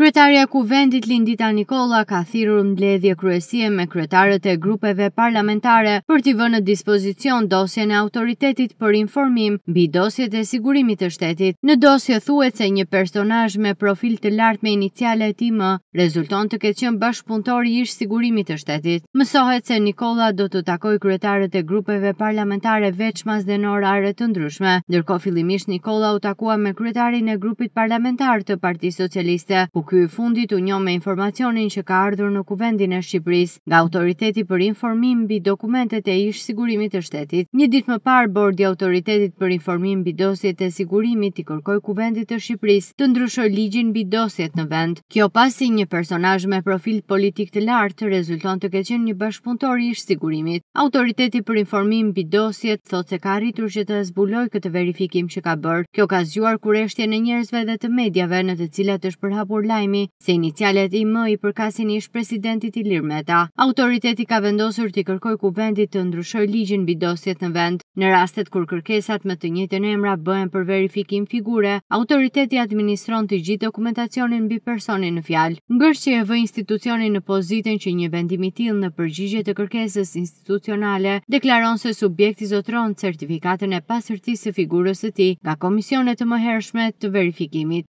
Kryetaria e Kuvendit lindita Nikola ka thirrur mbledhje kryesie me kryetarët e grupeve parlamentare për t'i vënë në dispozicion dosjen e Autoritetit për Informim mbi dosjet e sigurisë së shtetit. Në dosje thuhet se një personazh me profil të lartë me iniciale të M rezulton të ketë qenë bashkëpunëtor i ish sigurisë së shtetit. Mësohet se Nikola do të takoj kryetarët e grupeve parlamentare veçmas në orare të ndryshme, ndërkohë fillimisht Nikola u takua me kryetarin e grupit parlamentar të Partisë Socialiste ky i fundit u njeh me informacionin që ka ardhur në kuvendin e Shqipërisë nga Autoriteti për Informim mbi Dokumentet e Ish-sigurimit të Shtetit. Një ditë më parë Bordi i Autoritetit për Informim mbi Dosjet e Sigurimit i kërkoi Kuvendit të Shqipërisë të ndryshoj ligjin mbi dosjet në vend. Kjo pasi një personazh me profil politik të lartë rezulton të ketë qenë një bashkëpunëtor i Ish-sigurimit. Autoriteti për Informim mbi Dosjet thotë se ka arritur që të zbuloj këtë verifikim që ka bërë. Kjo ka zgjuar kurreshtjen e njerëzve dhe të mediave në të cilat është përhapur lajmi se inicialet i më i përkasin ish presidentit i Lirmeta, Meta. Autoriteti ka vendosur të kërkoj kuvendit të ndryshoj ligjin bidosjet në vend. Në rastet kur kërkesat me të njëtën emra bëhen për verifikim figure, autoriteti administron të gjithë dokumentacionin bi personin në fjalë. Ngërë që e vë institucionin në pozitën që një vendimi til në përgjigje të kërkesës institucionale, deklaron se subjekti zotron certifikatën e pasërtisë figurës të ti nga komisionet të më hershme të verifikimit.